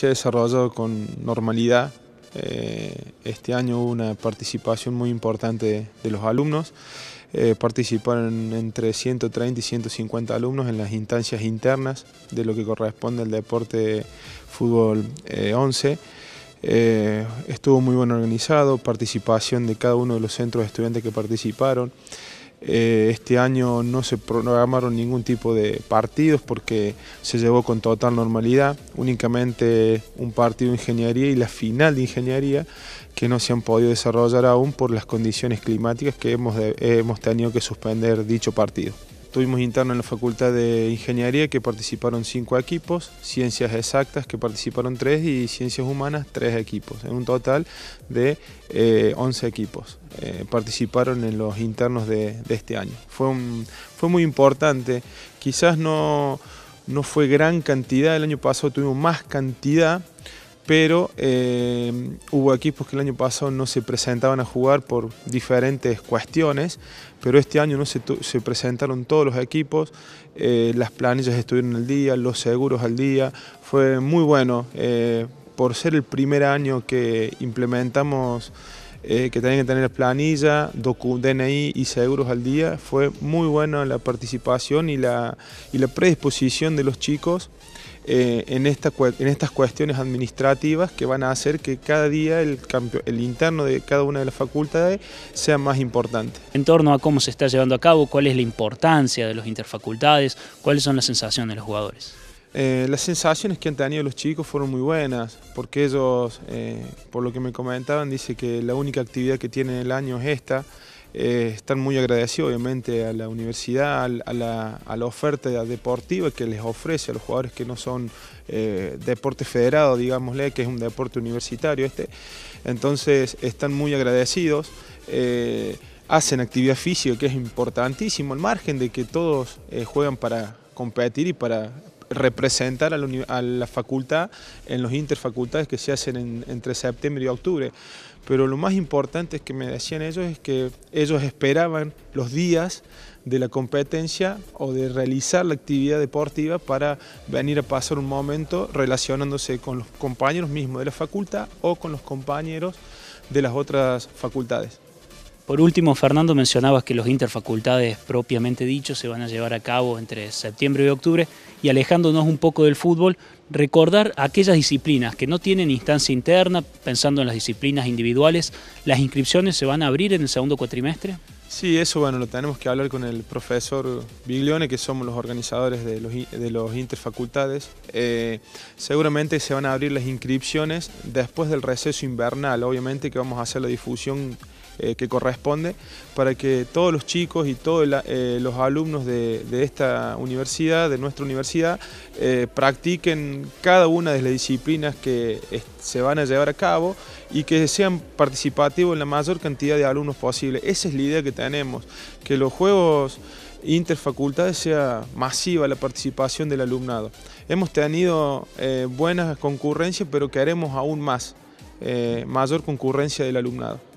Se ha desarrollado con normalidad. Eh, este año hubo una participación muy importante de, los alumnos. Eh, participaron entre 130 y 150 alumnos en las instancias internas de lo que corresponde al deporte fútbol 11. Eh, estuvo muy bien organizado, participación de cada uno de los centros de estudiantes que participaron. Eh, este año no se programaron ningún tipo de partidos porque se llevó con total normalidad, únicamente un partido de ingeniería y la final de ingeniería que no se han podido desarrollar aún por las condiciones climáticas que hemos, hemos tenido que suspender dicho partido. Tuvimos internos en la Facultad de Ingeniería que participaron cinco equipos, Ciencias Exactas que participaron tres y Ciencias Humanas tres equipos, en un total de 11 eh, equipos. Eh, participaron en los internos de, este año. Fue, fue muy importante, quizás no, no fue gran cantidad, el año pasado tuvimos más cantidad, pero eh, hubo equipos que el año pasado no se presentaban a jugar por diferentes cuestiones, pero este año no se, presentaron todos los equipos, eh, las planillas estuvieron al día, los seguros al día, fue muy bueno. Eh, por ser el primer año que implementamos que tenían que tener planilla, DNI y seguros al día. Fue muy buena la participación y la predisposición de los chicos eh, en, estas cuestiones administrativas que van a hacer que cada día el, interno de cada una de las facultades sea más importante. En torno a cómo se está llevando a cabo, cuál es la importancia de los interfacultades, cuáles son las sensaciones de los jugadores. Eh, las sensaciones que han tenido los chicos fueron muy buenas, porque ellos, eh, por lo que me comentaban, dice que la única actividad que tienen el año es esta, eh, están muy agradecidos obviamente a la universidad, a la, oferta deportiva que les ofrece a los jugadores que no son eh, deporte federado, digámosle, que es un deporte universitario este. Entonces están muy agradecidos. Eh, hacen actividad física que es importantísimo, al margen de que todos juegan para competir y para, representar a la, facultad en los interfacultades que se hacen entre septiembre y octubre. Pero lo más importante es que me decían ellos es que ellos esperaban los días de la competencia o de realizar la actividad deportiva para venir a pasar un momento relacionándose con los compañeros mismos de la facultad o con los compañeros de las otras facultades. Por último, Fernando, mencionabas que los interfacultades propiamente dicho, se van a llevar a cabo entre septiembre y octubre y alejándonos un poco del fútbol, recordar aquellas disciplinas que no tienen instancia interna, pensando en las disciplinas individuales, ¿las inscripciones se van a abrir en el segundo cuatrimestre? Sí, eso bueno, lo tenemos que hablar con el profesor Biglione, que somos los organizadores de los, interfacultades. Eh, seguramente se van a abrir las inscripciones después del receso invernal, obviamente que vamos a hacer la difusión eh, que corresponde para que todos los chicos y todos eh, los alumnos de, esta universidad, de nuestra universidad, eh, practiquen cada una de las disciplinas que se van a llevar a cabo y que sean participativos en la mayor cantidad de alumnos posible. Esa es la idea que tenemos, que los juegos interfacultades sea masiva la participación del alumnado. Hemos tenido buena buenas concurrencias, pero queremos aún más, mayor concurrencia del alumnado.